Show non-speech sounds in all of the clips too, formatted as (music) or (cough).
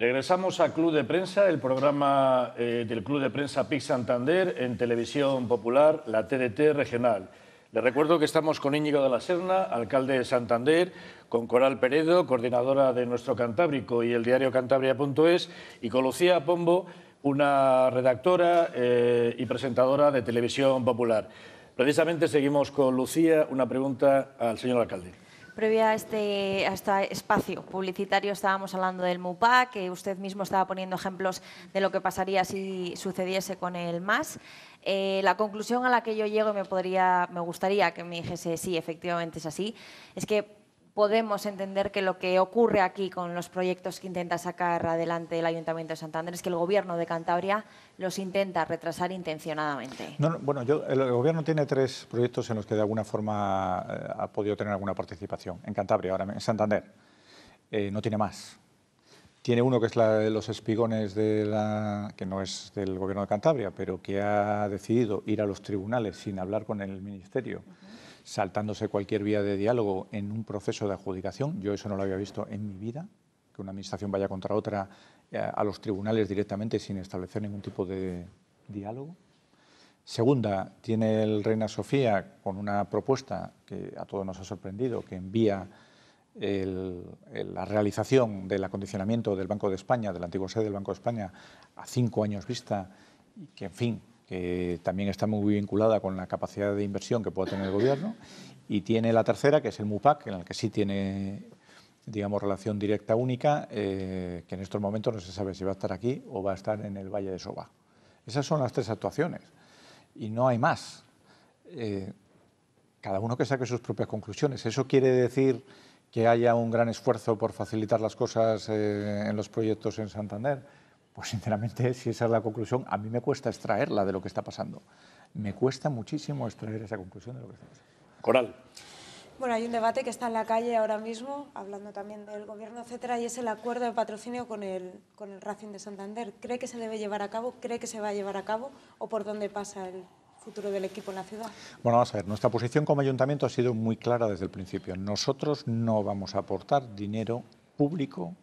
Regresamos a Club de Prensa, el programa eh, del Club de Prensa PIC Santander en Televisión Popular, la TDT regional. Les recuerdo que estamos con Íñigo de la Serna, alcalde de Santander, con Coral Peredo, coordinadora de Nuestro Cantábrico y el diario Cantabria.es, y con Lucía Pombo, una redactora eh, y presentadora de Televisión Popular. Precisamente seguimos con Lucía, una pregunta al señor alcalde previa este, a este, espacio publicitario estábamos hablando del MUPA, que usted mismo estaba poniendo ejemplos de lo que pasaría si sucediese con el MAS. Eh, la conclusión a la que yo llego, me, podría, me gustaría que me dijese sí, efectivamente es así, es que podemos entender que lo que ocurre aquí con los proyectos que intenta sacar adelante el Ayuntamiento de Santander es que el Gobierno de Cantabria los intenta retrasar intencionadamente. No, bueno, el Gobierno tiene tres proyectos en los que de alguna forma eh, ha podido tener alguna participación. En Cantabria, ahora en Santander, eh, no tiene más. Tiene uno que es la, los espigones, de la, que no es del Gobierno de Cantabria, pero que ha decidido ir a los tribunales sin hablar con el Ministerio saltándose cualquier vía de diálogo en un proceso de adjudicación. Yo eso no lo había visto en mi vida, que una administración vaya contra otra eh, a los tribunales directamente sin establecer ningún tipo de diálogo. Segunda, tiene el Reina Sofía con una propuesta que a todos nos ha sorprendido, que envía la realización del acondicionamiento del Banco de España, de la antigua sede del Banco de España, a cinco años vista, y que, en fin, que también está muy vinculada con la capacidad de inversión que pueda tener el gobierno, y tiene la tercera, que es el MUPAC, en el que sí tiene digamos, relación directa única, eh, que en estos momentos no se sabe si va a estar aquí o va a estar en el Valle de Soba. Esas son las tres actuaciones y no hay más. Eh, cada uno que saque sus propias conclusiones. ¿Eso quiere decir que haya un gran esfuerzo por facilitar las cosas eh, en los proyectos en Santander? Pues sinceramente, si esa es la conclusión, a mí me cuesta extraerla de lo que está pasando. Me cuesta muchísimo extraer esa conclusión de lo que está pasando. Coral. Bueno, hay un debate que está en la calle ahora mismo, hablando también del gobierno, etcétera, y es el acuerdo de patrocinio con el, con el Racing de Santander. ¿Cree que se debe llevar a cabo? ¿Cree que se va a llevar a cabo? ¿O por dónde pasa el futuro del equipo en la ciudad? Bueno, vamos a ver, nuestra posición como ayuntamiento ha sido muy clara desde el principio. Nosotros no vamos a aportar dinero público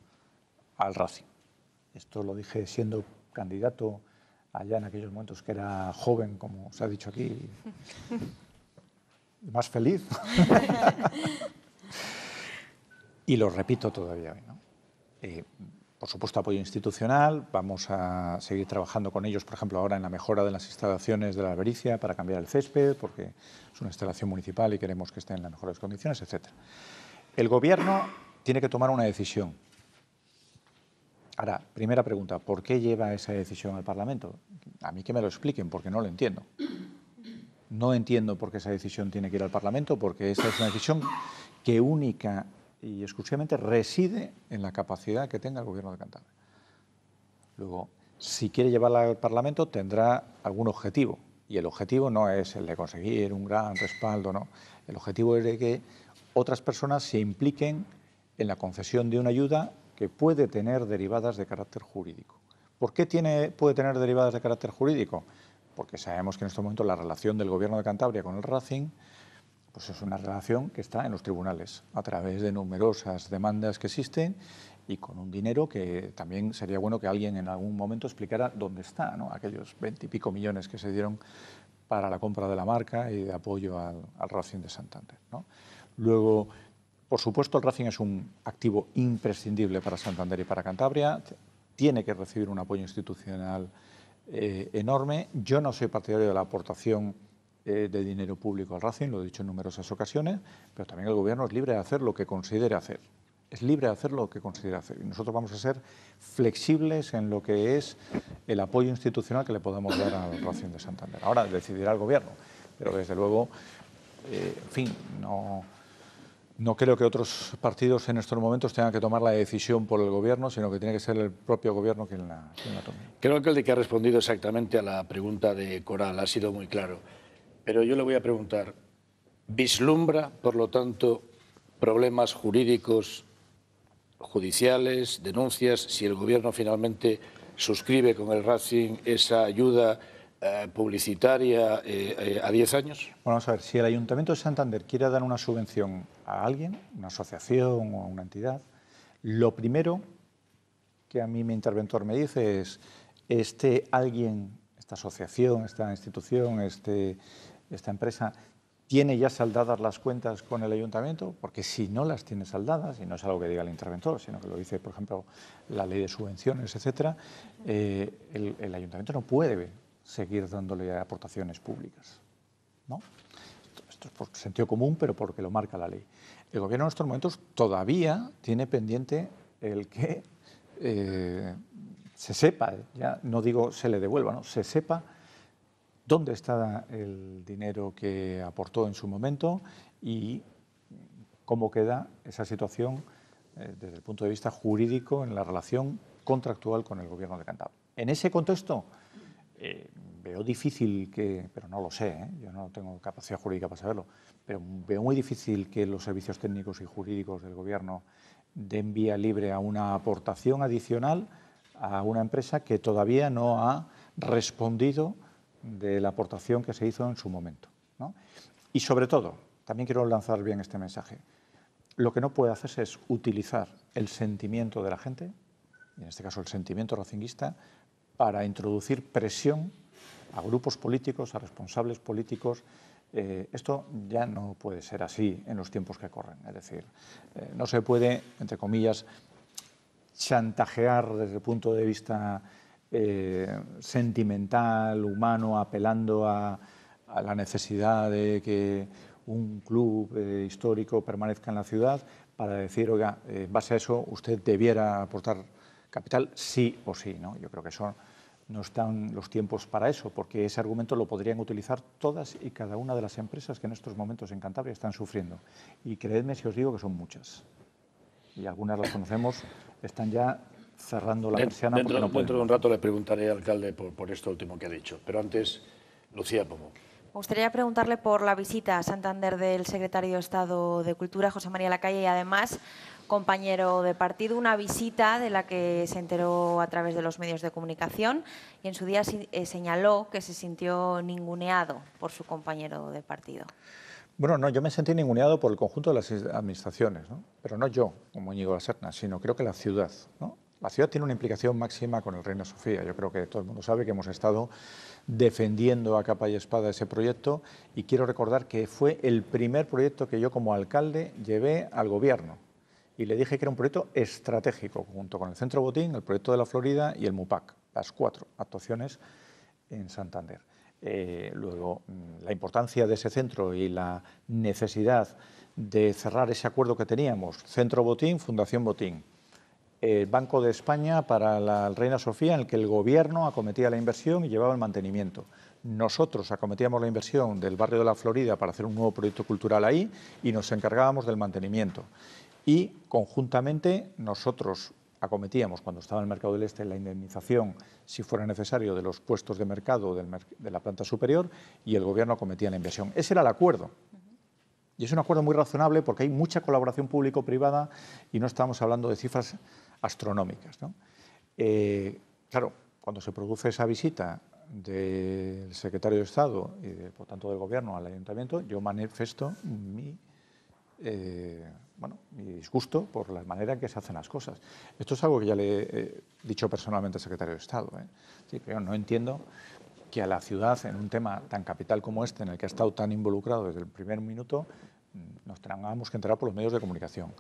al Racing esto lo dije siendo candidato allá en aquellos momentos que era joven, como se ha dicho aquí, más feliz. (laughs) y lo repito todavía hoy. Eh, por supuesto, apoyo institucional. Vamos a seguir trabajando con ellos, por ejemplo, ahora en la mejora de las instalaciones de la albericia para cambiar el césped, porque es una instalación municipal y queremos que esté en las mejores condiciones, etc. El Gobierno tiene que tomar una decisión Ahora, primera pregunta, ¿por qué lleva esa decisión al Parlamento? A mí que me lo expliquen, porque no lo entiendo. No entiendo por qué esa decisión tiene que ir al Parlamento, porque esa es una decisión que única y exclusivamente reside en la capacidad que tenga el Gobierno de Cantabria. Luego, si quiere llevarla al Parlamento, tendrá algún objetivo. Y el objetivo no es el de conseguir un gran respaldo, no. El objetivo es de que otras personas se impliquen en la concesión de una ayuda que puede tener derivadas de carácter jurídico. ¿Por qué tiene, puede tener derivadas de carácter jurídico? Porque sabemos que en este momento la relación del Gobierno de Cantabria con el Racing pues es una relación que está en los tribunales, a través de numerosas demandas que existen y con un dinero que también sería bueno que alguien en algún momento explicara dónde está, ¿no? aquellos veintipico millones que se dieron para la compra de la marca y de apoyo al, Racing de Santander. Luego, por supuesto, el Racing es un activo imprescindible para Santander y para Cantabria. Tiene que recibir un apoyo institucional eh, enorme. Yo no soy partidario de la aportación eh, de dinero público al Racing, lo he dicho en numerosas ocasiones, pero también el Gobierno es libre de hacer lo que considere hacer. Es libre de hacer lo que considere hacer. Y nosotros vamos a ser flexibles en lo que es el apoyo institucional que le podemos dar al Racing de Santander. Ahora decidirá el Gobierno, pero desde luego, eh, en fin, no no creo que otros partidos en estos momentos tengan que tomar la decisión por el gobierno, sino que tiene que ser el propio gobierno quien la, tome. Creo que el de que ha respondido exactamente a la pregunta de Coral ha sido muy claro. Pero yo le voy a preguntar, ¿vislumbra, por lo tanto, problemas jurídicos, judiciales, denuncias, si el gobierno finalmente suscribe con el Racing esa ayuda? Eh, publicitaria eh, eh, a 10 años? Bueno, vamos a ver, si el Ayuntamiento de Santander quiere dar una subvención a alguien, una asociación o una entidad, lo primero que a mí mi interventor me dice es, este alguien, esta asociación, esta institución, este, esta empresa, ¿tiene ya saldadas las cuentas con el ayuntamiento? Porque si no las tiene saldadas, y no es algo que diga el interventor, sino que lo dice, por ejemplo, la ley de subvenciones, etcétera... el, el ayuntamiento no puede seguir dándole aportaciones públicas. ¿no? Esto, es por sentido común, pero porque lo marca la ley. El gobierno en estos momentos todavía tiene pendiente el que eh, se sepa, ya no digo se le devuelva, ¿no? se sepa dónde está el dinero que aportó en su momento y cómo queda esa situación eh, desde el punto de vista jurídico en la relación contractual con el gobierno de Cantabria. En ese contexto, eh, veo difícil que, pero no lo sé, ¿eh? yo no tengo capacidad jurídica para saberlo, pero veo muy difícil que los servicios técnicos y jurídicos del Gobierno den vía libre a una aportación adicional a una empresa que todavía no ha respondido de la aportación que se hizo en su momento. Y sobre todo, también quiero lanzar bien este mensaje, lo que no puede hacerse es utilizar el sentimiento de la gente, en este caso el sentimiento racinguista, para introducir presión a grupos políticos, a responsables políticos. Eh, esto ya no puede ser así en los tiempos que corren. Es decir, eh, no se puede, entre comillas, chantajear desde el punto de vista eh, sentimental, humano, apelando a, la necesidad de que un club histórico permanezca en la ciudad para decir, oiga, en base a eso usted debiera aportar capital sí o sí. ¿no? Yo creo que son, no están los tiempos para eso, porque ese argumento lo podrían utilizar todas y cada una de las empresas que en estos momentos en Cantabria están sufriendo. Y creedme si os digo que son muchas. Y algunas las conocemos, están ya cerrando la persiana. Dentro, de un rato le preguntaré al alcalde por, por esto último que ha dicho. Pero antes, Lucía Pomo. Me gustaría preguntarle por la visita a Santander del secretario de Estado de Cultura, José María Lacalle, y además compañero de partido, una visita de la que se enteró a través de los medios de comunicación y en su día eh, señaló que se sintió ninguneado por su compañero de partido. Bueno, no, yo me sentí ninguneado por el conjunto de las administraciones, ¿no? pero no yo, como Íñigo Serna, sino creo que la ciudad. ¿no? La ciudad tiene una implicación máxima con el Reino Sofía. Yo creo que todo el mundo sabe que hemos estado defendiendo a capa y espada ese proyecto y quiero recordar que fue el primer proyecto que yo como alcalde llevé al gobierno y le dije que era un proyecto estratégico junto con el Centro Botín, el proyecto de la Florida y el MUPAC, las cuatro actuaciones en Santander. Eh, luego, mm, la importancia de ese centro y la necesidad de cerrar ese acuerdo que teníamos, Centro Botín, Fundación Botín, el Banco de España para la Reina Sofía, en el que el gobierno acometía la inversión y llevaba el mantenimiento. Nosotros acometíamos la inversión del barrio de la Florida para hacer un nuevo proyecto cultural ahí y nos encargábamos del mantenimiento. Y conjuntamente nosotros acometíamos cuando estaba en el mercado del este la indemnización, si fuera necesario, de los puestos de mercado de la planta superior y el gobierno acometía la inversión. Ese era el acuerdo. Y es un acuerdo muy razonable porque hay mucha colaboración público-privada y no estamos hablando de cifras astronómicas. ¿no? Eh, claro, cuando se produce esa visita del secretario de Estado y, por tanto, del Gobierno al ayuntamiento, yo manifesto mi, eh, bueno, mi disgusto por la manera en que se hacen las cosas. Esto es algo que ya le he eh, dicho personalmente al secretario de Estado. no entiendo que a la ciudad, en un tema tan capital como este, en el que ha estado tan involucrado desde el primer minuto, nos tengamos que enterar por los medios de comunicación.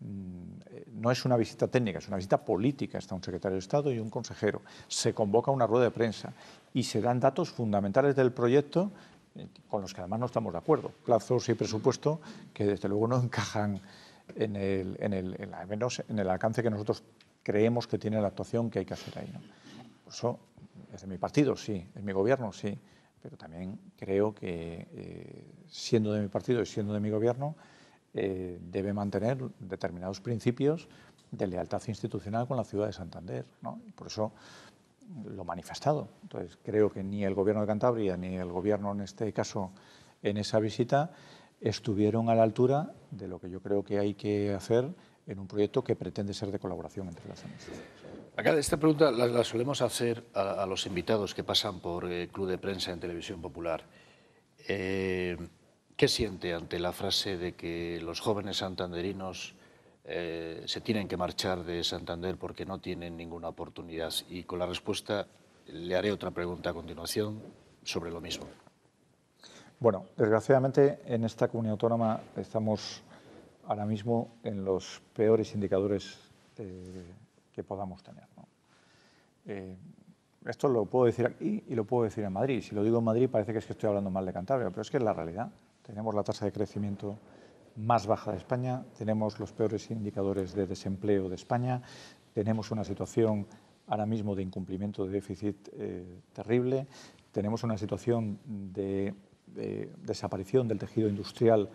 Mm, eh, no es una visita técnica, es una visita política. Está un secretario de Estado y un consejero. Se convoca una rueda de prensa y se dan datos fundamentales del proyecto eh, con los que además no estamos de acuerdo. Plazos y presupuesto que desde luego no (laughs) encajan en el, en el alcance que nosotros creemos que tiene la actuación que hay que hacer ahí. Eso es de mi partido, sí, es mi gobierno, sí, pero también creo que eh, siendo de mi partido y siendo de mi gobierno, eh, debe mantener determinados principios de lealtad institucional con la ciudad de Santander. por eso lo manifestado. Entonces, creo que ni el Gobierno de Cantabria ni el Gobierno, en este caso, en esa visita, estuvieron a la altura de lo que yo creo que hay que hacer en un proyecto que pretende ser de colaboración entre las dos. Acá esta pregunta la, solemos hacer a, los invitados que pasan por el eh, Club de Prensa en Televisión Popular. Eh, ¿Qué siente ante la frase de que los jóvenes santanderinos eh, se tienen que marchar de Santander porque no tienen ninguna oportunidad? Y con la respuesta le haré otra pregunta a continuación sobre lo mismo. Bueno, desgraciadamente en esta comunidad autónoma estamos ahora mismo en los peores indicadores eh, que podamos tener. Eh, esto lo puedo decir aquí y lo puedo decir en Madrid. Si lo digo en Madrid parece que es que estoy hablando mal de Cantabria, pero es que es la realidad. Tenemos la tasa de crecimiento más baja de España, tenemos los peores indicadores de desempleo de España, tenemos una situación ahora mismo de incumplimiento de déficit eh, terrible, tenemos una situación de, desaparición del tejido industrial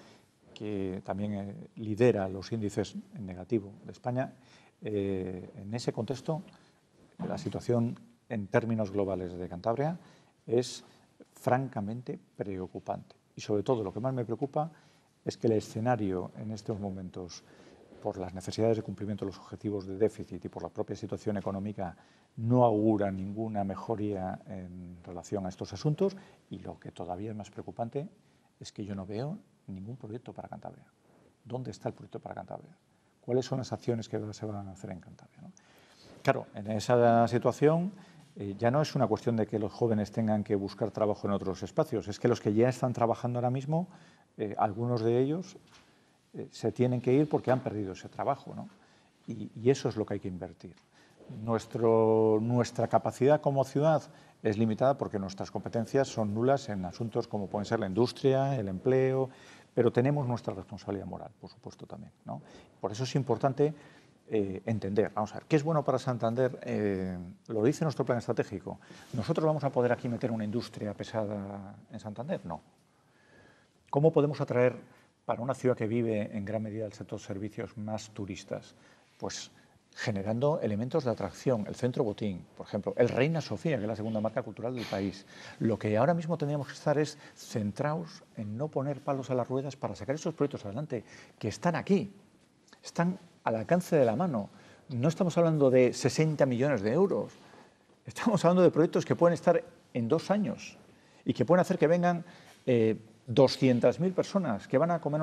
que también eh, lidera los índices en negativo de España. Eh, en ese contexto, la situación en términos globales de Cantabria es francamente preocupante y sobre todo lo que más me preocupa es que el escenario en estos momentos, por las necesidades de cumplimiento de los objetivos de déficit y por la propia situación económica, no augura ninguna mejoría en relación a estos asuntos y lo que todavía es más preocupante es que yo no veo ningún proyecto para Cantabria. ¿Dónde está el proyecto para Cantabria? ¿Cuáles son las acciones que se van a hacer en Cantabria? Claro, en esa situación eh, ya no es una cuestión de que los jóvenes tengan que buscar trabajo en otros espacios, es que los que ya están trabajando ahora mismo, eh, algunos de ellos eh, se tienen que ir porque han perdido ese trabajo. Y, eso es lo que hay que invertir. nuestra capacidad como ciudad es limitada porque nuestras competencias son nulas en asuntos como pueden ser la industria, el empleo, pero tenemos nuestra responsabilidad moral, por supuesto, también. Por eso es importante eh, entender. Vamos a ver, ¿qué es bueno para Santander? Eh, lo dice nuestro plan estratégico. ¿Nosotros vamos a poder aquí meter una industria pesada en Santander? No. ¿Cómo podemos atraer para una ciudad que vive en gran medida del sector servicios más turistas? Pues generando elementos de atracción, el Centro Botín, por ejemplo, el Reina Sofía, que es la segunda marca cultural del país. Lo que ahora mismo tendríamos que estar es centrados en no poner palos a las ruedas para sacar esos proyectos adelante, que están aquí, están al alcance de la mano. No estamos hablando de 60 millones de euros, estamos hablando de proyectos que pueden estar en dos años y que pueden hacer que vengan 200.000 eh, personas que van a comer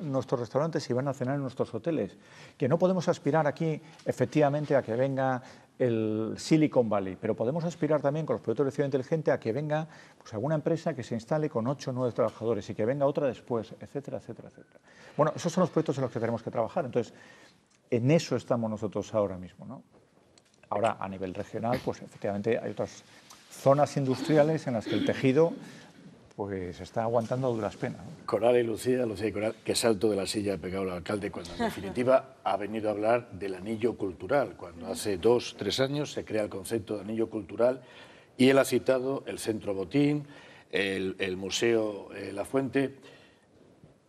en nuestros, restaurantes y van a cenar en nuestros hoteles. Que no podemos aspirar aquí efectivamente a que venga el Silicon Valley, pero podemos aspirar también con los proyectos de ciudad inteligente a que venga pues, alguna empresa que se instale con 8 o 9 trabajadores y que venga otra después, etcétera, etcétera, etcétera. Bueno, esos son los proyectos en los que tenemos que trabajar. Entonces, en eso estamos nosotros ahora mismo. ¿no? Ahora, a nivel regional, pues efectivamente hay otras zonas industriales en las que el tejido pues está aguantando a duras penas. Coral y Lucía, Lucía y Coral, que salto de la silla ha pegado el alcalde cuando en (laughs) definitiva ha venido a hablar del anillo cultural, cuando hace dos, tres años se crea el concepto de anillo cultural y él ha citado el Centro Botín, el, Museo eh, La Fuente.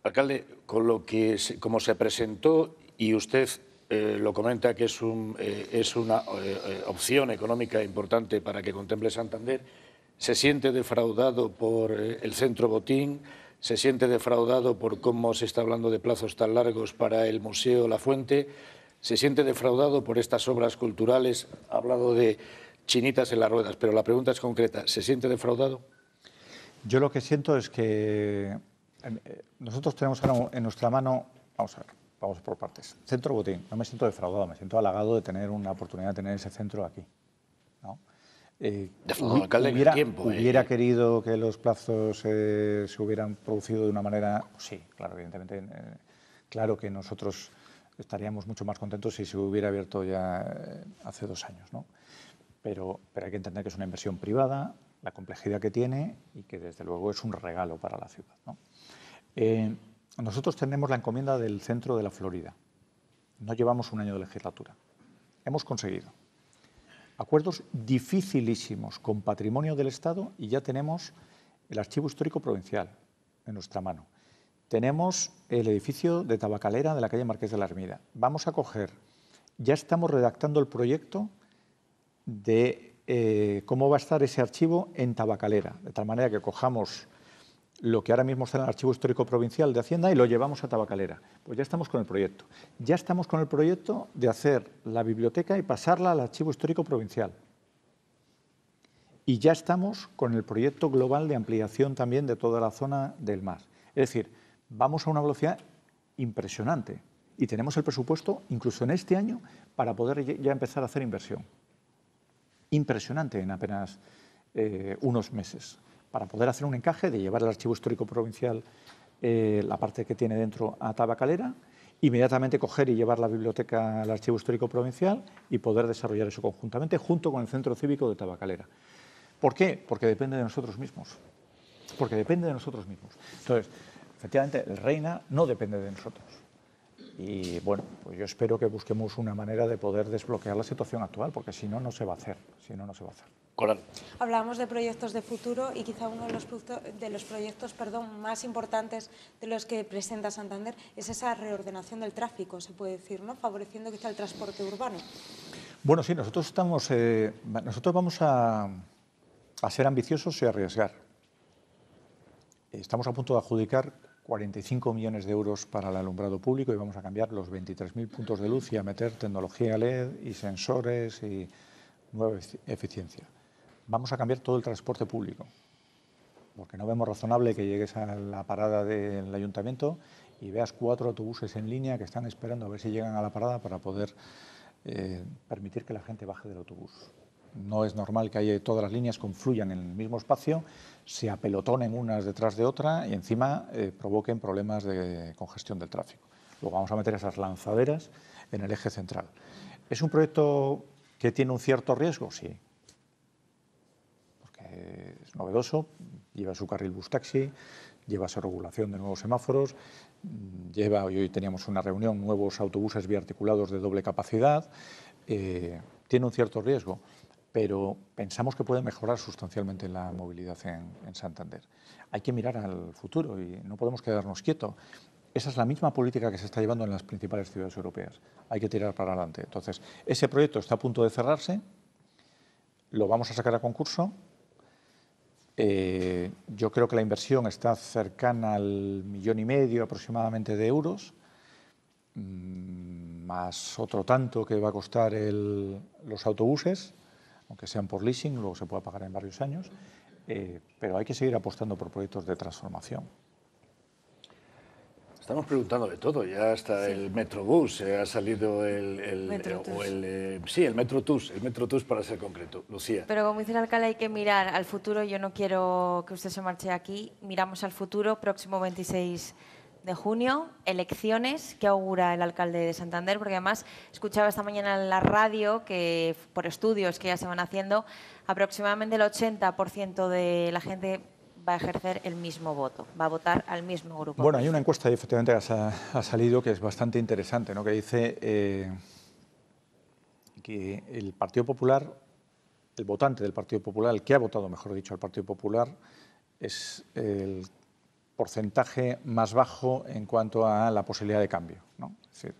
Alcalde, con lo que, como se presentó y usted eh, lo comenta que es, eh, una eh, opción económica importante para que contemple Santander, se siente defraudado por el centro Botín, se siente defraudado por cómo se está hablando de plazos tan largos para el Museo La Fuente, se siente defraudado por estas obras culturales, ha hablado de chinitas en las ruedas, pero la pregunta es concreta, ¿se siente defraudado? Yo lo que siento es que nosotros tenemos en nuestra mano, vamos a ver, Vamos por partes. Centro Botín. No me siento defraudado, me siento halagado de tener una oportunidad de tener ese centro aquí. ¿no? Eh, alcalde hubiera, tiempo, eh. querido que los plazos eh, se hubieran producido de una manera... Pues sí, claro, evidentemente, eh, claro que nosotros estaríamos mucho más contentos si se hubiera abierto ya hace dos años, Pero, pero hay que entender que es una inversión privada, la complejidad que tiene y que desde luego es un regalo para la ciudad, nosotros tenemos la encomienda del centro de la Florida. No llevamos un año de legislatura. Hemos conseguido acuerdos dificilísimos con patrimonio del Estado y ya tenemos el Archivo Histórico Provincial en nuestra mano. Tenemos el edificio de tabacalera de la calle Marqués de la Armida. Vamos a coger, ya estamos redactando el proyecto de eh, cómo va a estar ese archivo en tabacalera, de tal manera que cojamos lo que ahora mismo está en el Archivo Histórico Provincial de Hacienda y lo llevamos a Tabacalera. Pues ya estamos con el proyecto. Ya estamos con el proyecto de hacer la biblioteca y pasarla al Archivo Histórico Provincial. Y ya estamos con el proyecto global de ampliación también de toda la zona del mar. Es decir, vamos a una velocidad impresionante y tenemos el presupuesto, incluso en este año, para poder ya empezar a hacer inversión. Impresionante en apenas eh, unos meses para poder hacer un encaje de llevar el archivo histórico provincial, eh, la parte que tiene dentro, a Tabacalera, inmediatamente coger y llevar la biblioteca al archivo histórico provincial y poder desarrollar eso conjuntamente junto con el centro cívico de Tabacalera. ¿Por qué? Porque depende de nosotros mismos. Porque depende de nosotros mismos. Entonces, efectivamente, el Reina no depende de nosotros y bueno, pues yo espero que busquemos una manera de poder desbloquear la situación actual, porque si no, no se va a hacer. Si no, no se va a hacer. Hablábamos de proyectos de futuro y quizá uno de los, de los proyectos perdón, más importantes de los que presenta Santander es esa reordenación del tráfico, se puede decir, ¿no? favoreciendo quizá el transporte urbano. Bueno, sí, nosotros, estamos, eh, nosotros vamos a, a ser ambiciosos y arriesgar. Estamos a punto de adjudicar 45 millones de euros para el alumbrado público y vamos a cambiar los 23.000 puntos de luz y a meter tecnología LED y sensores y nueva eficiencia. Vamos a cambiar todo el transporte público, porque no vemos razonable que llegues a la parada del ayuntamiento y veas cuatro autobuses en línea que están esperando a ver si llegan a la parada para poder eh, permitir que la gente baje del autobús no es normal que todas las líneas confluyan en el mismo espacio, se apelotonen unas detrás de otra y encima eh, provoquen problemas de congestión del tráfico. Luego vamos a meter esas lanzaderas en el eje central. ¿Es un proyecto que tiene un cierto riesgo? Sí. Porque es novedoso, lleva su carril bus taxi, lleva su regulación de nuevos semáforos, mm, lleva, hoy teníamos una reunión, nuevos autobuses biarticulados de doble capacidad, eh, tiene un cierto riesgo pero pensamos que puede mejorar sustancialmente la movilidad en, Santander. Hay que mirar al futuro y no podemos quedarnos quietos. Esa es la misma política que se está llevando en las principales ciudades europeas. Hay que tirar para adelante. Entonces, ese proyecto está a punto de cerrarse, lo vamos a sacar a concurso. Eh, yo creo que la inversión está cercana al millón y medio aproximadamente de euros mm, más otro tanto que va a costar los autobuses aunque sean por leasing, luego se pueda pagar en varios años, eh, pero hay que seguir apostando por proyectos de transformación. Estamos preguntando de todo, ya está el Metrobús, eh, ha salido el, eh, sí, el Metrotus, el Metrotus para ser concreto, Lucía. Pero como dice el alcalde, hay que mirar al futuro, yo no quiero que usted se marche aquí, miramos al futuro, próximo 26 de junio, elecciones. ¿Qué augura el alcalde de Santander? Porque además escuchaba esta mañana en la radio que, por estudios que ya se van haciendo, aproximadamente el 80% de la gente va a ejercer el mismo voto, va a votar al mismo grupo. Bueno, hay una encuesta que efectivamente ha, salido que es bastante interesante, ¿no? que dice eh, que el Partido Popular, el votante del Partido Popular, el que ha votado, mejor dicho, al Partido Popular, es el porcentaje más bajo en cuanto a la posibilidad de cambio. ¿no? sé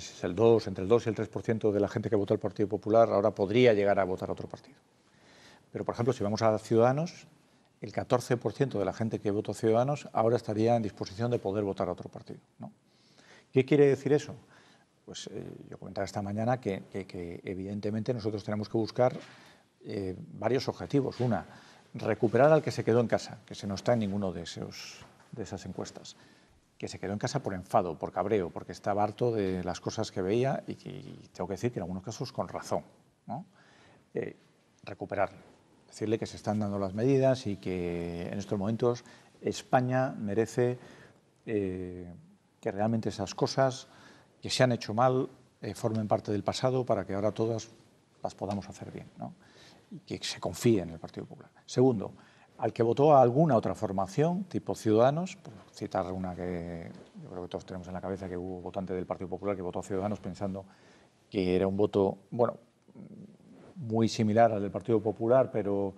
si es el 2, entre el 2 y el 3% de la gente que votó al Partido Popular ahora podría llegar a votar a otro partido. Pero, por ejemplo, si vamos a Ciudadanos, el 14% de la gente que votó Ciudadanos ahora estaría en disposición de poder votar a otro partido. ¿no? ¿Qué quiere decir eso? Pues eh, yo comentaba esta mañana que, evidentemente nosotros tenemos que buscar eh, varios objetivos. Una, recuperar al que se quedó en casa, que se no está en ninguno de, esos, de esas encuestas, que se quedó en casa por enfado, por cabreo, porque estaba harto de las cosas que veía y que tengo que decir que en algunos casos con razón. Eh, recuperar, decirle que se están dando las medidas y que en estos momentos España merece eh, que realmente esas cosas que se han hecho mal eh, formen parte del pasado para que ahora todas las podamos hacer bien, ¿no? y que se confíe en el Partido Popular. Segundo, al que votó a alguna otra formación, tipo Ciudadanos, por citar una que yo creo que todos tenemos en la cabeza, que hubo votante del Partido Popular que votó a Ciudadanos pensando que era un voto, bueno, muy similar al del Partido Popular, pero,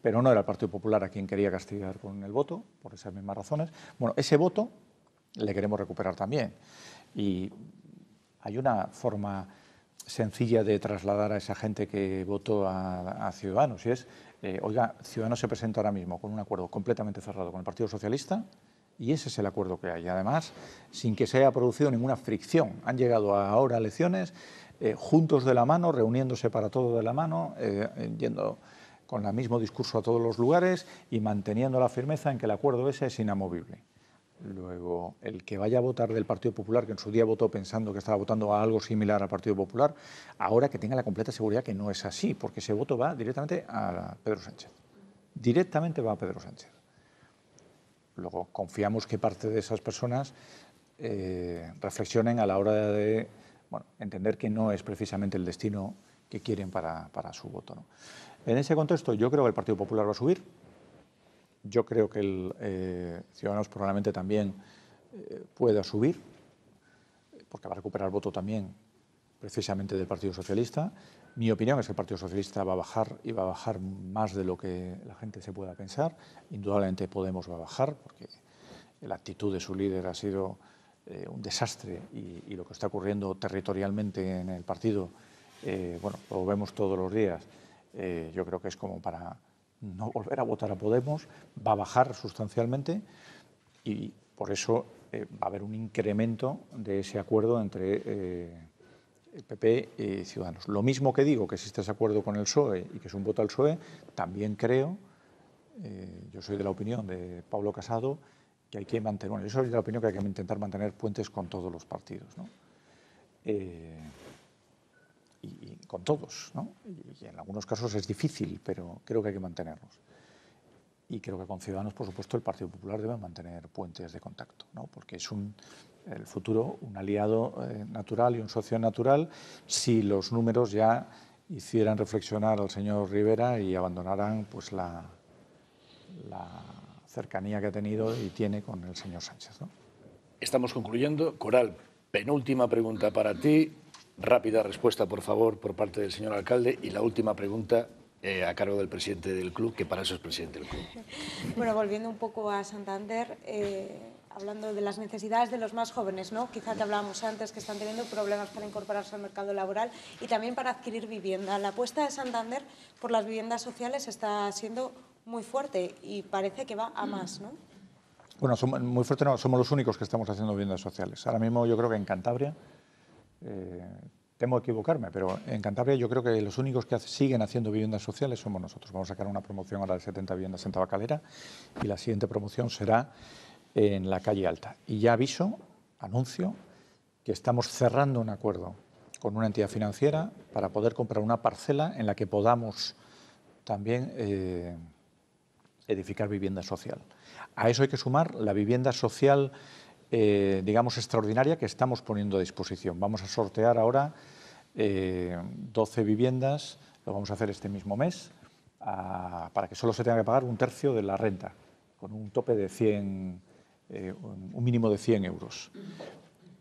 pero no era el Partido Popular a quien quería castigar con el voto, por esas mismas razones. Bueno, ese voto le queremos recuperar también. Y hay una forma sencilla de trasladar a esa gente que votó a, Ciudadanos, y es, eh, oiga, Ciudadanos se presenta ahora mismo con un acuerdo completamente cerrado con el Partido Socialista, y ese es el acuerdo que hay. Además, sin que se haya producido ninguna fricción, han llegado ahora a elecciones, eh, juntos de la mano, reuniéndose para todo de la mano, eh, yendo con el mismo discurso a todos los lugares y manteniendo la firmeza en que el acuerdo ese es inamovible. Luego, el que vaya a votar del Partido Popular, que en su día votó pensando que estaba votando a algo similar al Partido Popular, ahora que tenga la completa seguridad que no es así, porque ese voto va directamente a Pedro Sánchez. Directamente va a Pedro Sánchez. Luego, confiamos que parte de esas personas eh, reflexionen a la hora de entender que no es precisamente el destino que quieren para, su voto. En ese contexto, yo creo que el Partido Popular va a subir, yo creo que el, eh, Ciudadanos probablemente también eh, pueda subir, porque va a recuperar voto también precisamente del Partido Socialista. Mi opinión es que el Partido Socialista va a bajar y va a bajar más de lo que la gente se pueda pensar. Indudablemente Podemos va a bajar, porque la actitud de su líder ha sido eh, un desastre y, y, lo que está ocurriendo territorialmente en el partido, bueno, lo vemos todos los días. yo creo que es como para no volver a votar a Podemos va a bajar sustancialmente y por eso eh, va a haber un incremento de ese acuerdo entre eh, el PP y Ciudadanos. Lo mismo que digo que existe ese acuerdo con el PSOE y que es un voto al PSOE, también creo, eh, yo soy de la opinión de Pablo Casado, que hay que mantener, yo de la opinión que hay que intentar mantener puentes con todos los partidos y con todos, y en algunos casos es difícil, pero creo que hay que mantenerlos. Y creo que con Ciudadanos, por supuesto, el Partido Popular debe mantener puentes de contacto, porque es el futuro un aliado eh, natural y un socio natural si los números ya hicieran reflexionar al señor Rivera y abandonaran pues, la, la cercanía que ha tenido y tiene con el señor Sánchez. Estamos concluyendo. Coral, penúltima pregunta para ti rápida respuesta, por favor, por parte del señor alcalde. Y la última pregunta eh, a cargo del presidente del club, que para eso es presidente del club. (laughs) Bueno, volviendo un poco a Santander, eh, hablando de las necesidades de los más jóvenes, ¿no? Quizá te hablábamos antes que están teniendo problemas para incorporarse al mercado laboral y también para adquirir vivienda. La apuesta de Santander por las viviendas sociales está siendo muy fuerte y parece que va a más, ¿no? Bueno, somos, muy fuerte no, somos los únicos que estamos haciendo viviendas sociales. Ahora mismo yo creo que en Cantabria eh, temo equivocarme, pero en Cantabria yo creo que los únicos que siguen haciendo viviendas sociales somos nosotros. Vamos a sacar una promoción la de 70 viviendas en Tabacalera y la siguiente promoción será en la calle Alta. Y ya aviso, anuncio, que estamos cerrando un acuerdo con una entidad financiera para poder comprar una parcela en la que podamos también eh, edificar vivienda social. A eso hay que sumar la vivienda social eh, digamos, extraordinaria que estamos poniendo a disposición. Vamos a sortear ahora 12 eh, viviendas, lo vamos a hacer este mismo mes, para que solo se tenga que pagar un tercio de la renta, con un tope de 100, eh, un mínimo de 100 euros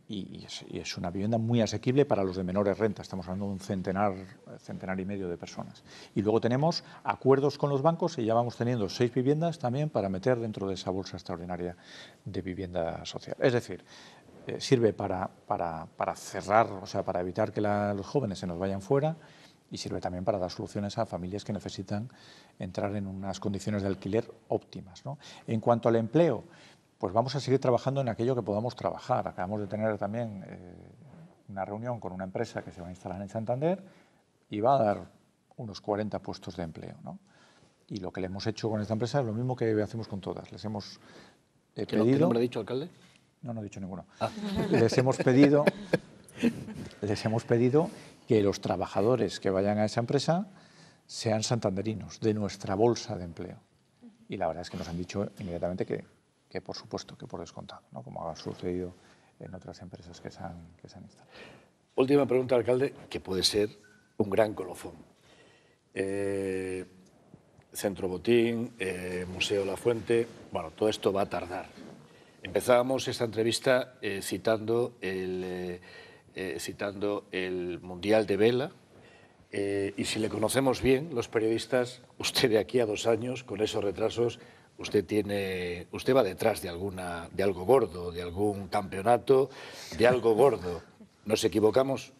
y, es, una vivienda muy asequible para los de menores rentas, estamos hablando de un centenar, centenar y medio de personas. Y luego tenemos acuerdos con los bancos y ya vamos teniendo seis viviendas también para meter dentro de esa bolsa extraordinaria de vivienda social. Es decir, eh, sirve para, para, cerrar, o sea, para evitar que los jóvenes se nos vayan fuera, y sirve también para dar soluciones a familias que necesitan entrar en unas condiciones de alquiler óptimas. En cuanto al empleo, pues vamos a seguir trabajando en aquello que podamos trabajar. Acabamos de tener también eh, una reunión con una empresa que se va a instalar en Santander y va a dar unos 40 puestos de empleo. ¿no? Y lo que le hemos hecho con esta empresa es lo mismo que hacemos con todas. Les hemos pedido... Eh, ¿Qué nombre ha dicho, alcalde? No, no he dicho ninguno. Ah. Les hemos pedido... (laughs) les hemos pedido que los trabajadores que vayan a esa empresa sean santanderinos, de nuestra bolsa de empleo. Y la verdad es que nos han dicho inmediatamente que que por supuesto que por descontado, como ha sucedido en otras empresas que se han, instalado. Última pregunta, alcalde, que puede ser un gran colofón. Eh, Centro Botín, eh, Museo La Fuente, bueno, todo esto va a tardar. Empezábamos esta entrevista eh, citando, el, citando el Mundial de Vela, y si le conocemos bien, los periodistas, usted de aquí a dos años, con esos retrasos, usted tiene usted va detrás de alguna de algo gordo, de algún campeonato, de algo gordo. ¿Nos equivocamos?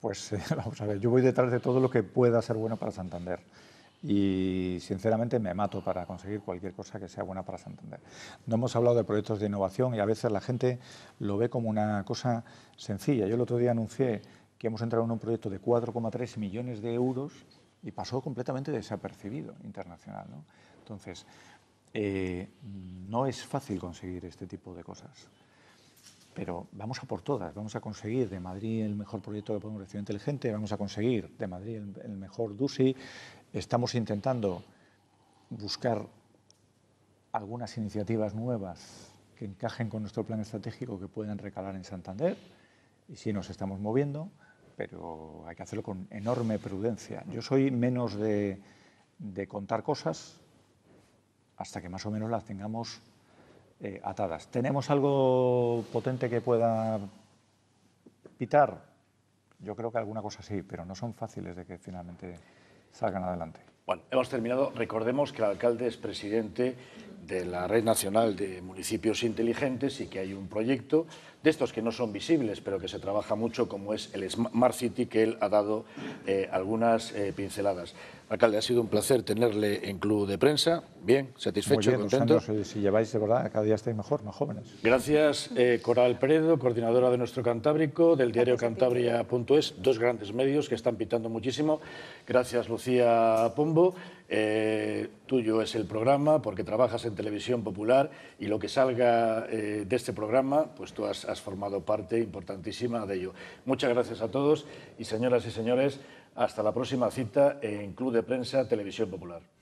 Pues eh, (laughs) vamos a ver, yo voy detrás de todo lo que pueda ser bueno para Santander. Y sinceramente me mato para conseguir cualquier cosa que sea buena para Santander. No hemos hablado de proyectos de innovación y a veces la gente lo ve como una cosa sencilla. Yo el otro día anuncié que hemos entrado en un proyecto de 4,3 millones de euros y pasó completamente desapercibido internacional. Entonces, eh, no es fácil conseguir este tipo de cosas. Pero vamos a por todas, vamos a conseguir de Madrid el mejor proyecto de población inteligente, vamos a conseguir de Madrid el, mejor DUSI, estamos intentando buscar algunas iniciativas nuevas que encajen con nuestro plan estratégico que puedan recalar en Santander y sí nos estamos moviendo, pero hay que hacerlo con enorme prudencia. Yo soy menos de contar cosas hasta que más o menos las tengamos eh, atadas. ¿Tenemos algo potente que pueda pitar? Yo creo que alguna cosa sí, pero no son fáciles de que finalmente salgan adelante. Bueno, hemos terminado. Recordemos que el alcalde es presidente de la Red Nacional de Municipios Inteligentes y que hay un proyecto de estos que no son visibles, pero que se trabaja mucho, como es el Smart City, que él ha dado eh, algunas eh, pinceladas. Alcalde, ha sido un placer tenerle en club de prensa. Bien, satisfecho, Muy contento. si lleváis de verdad, cada día estáis mejor, más jóvenes. Gracias, eh, Coral Peredo, coordinadora de nuestro Cantábrico, del diario Cantabria.es, dos grandes medios que están pitando muchísimo. Gracias, Lucía Pombo. Eh, tuyo es el programa porque trabajas en televisión popular y lo que salga eh, de este programa, pues tú has, has formado parte importantísima de ello. Muchas gracias a todos y señoras y señores, hasta la próxima cita en Club de Prensa Televisión Popular.